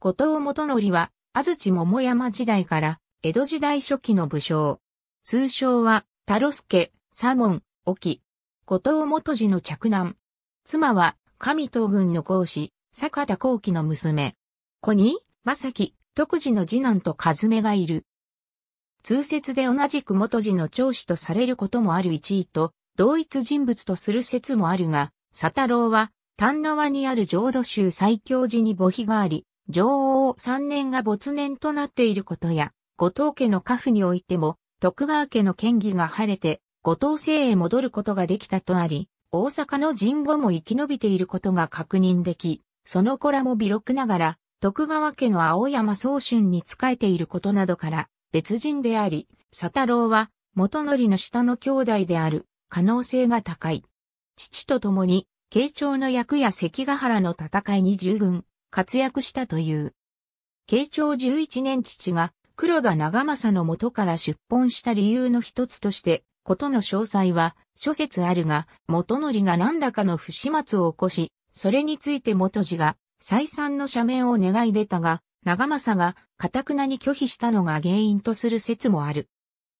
後藤元則は、安土桃山時代から、江戸時代初期の武将。通称は、太郎助、左門、沖。後藤元次の嫡男。妻は、神東軍の公子、坂田光輝の娘。子に、正樹、徳次の次男と和目がいる。通説で同じく元次の長子とされることもある一位と、同一人物とする説もあるが、佐太郎は、丹野和にある浄土宗最強寺に墓碑があり、女王三年が没年となっていることや、後藤家の家父においても、徳川家の権威が晴れて、後藤姓へ戻ることができたとあり、大阪の神後も生き延びていることが確認でき、その子らも微録ながら、徳川家の青山宗春に仕えていることなどから、別人であり、佐太郎は、元則の下の兄弟である、可能性が高い。父と共に、慶長の役や関ヶ原の戦いに従軍、活躍したという。慶長11年父が黒田長政の元から出奔した理由の一つとして、ことの詳細は諸説あるが、元則が何らかの不始末を起こし、それについて元次が再三の赦免を願い出たが、長政が堅くなに拒否したのが原因とする説もある。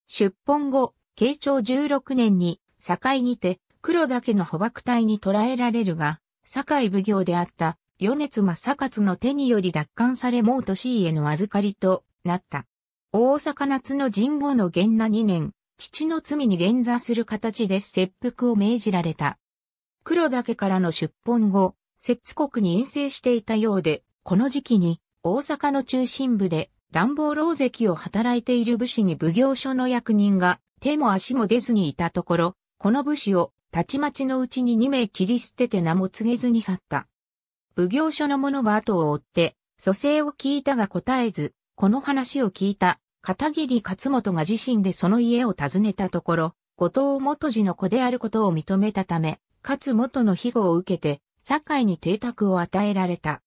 出奔後、慶長16年に、境にて、黒田家の捕縛隊に捕らえられるが、堺奉行であった米津正勝の手により奪還されもう年家の預かりとなった。大阪夏の神保の元那2年、父の罪に連座する形で切腹を命じられた。黒岳からの出奔後、摂津国に陰性していたようで、この時期に大阪の中心部で乱暴老石を働いている武士に奉行所の役人が手も足も出ずにいたところ、この武士をたちまちのうちに2名切り捨てて名も告げずに去った。奉行所の者が後を追って、蘇生を聞いたが答えず、この話を聞いた、片桐勝元が自身でその家を訪ねたところ、後藤元次の子であることを認めたため、勝元の庇護を受けて、堺に邸宅を与えられた。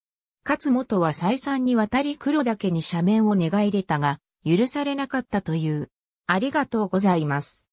勝本は再三にわたり黒岳に斜面を願い出たが、許されなかったという。ありがとうございます。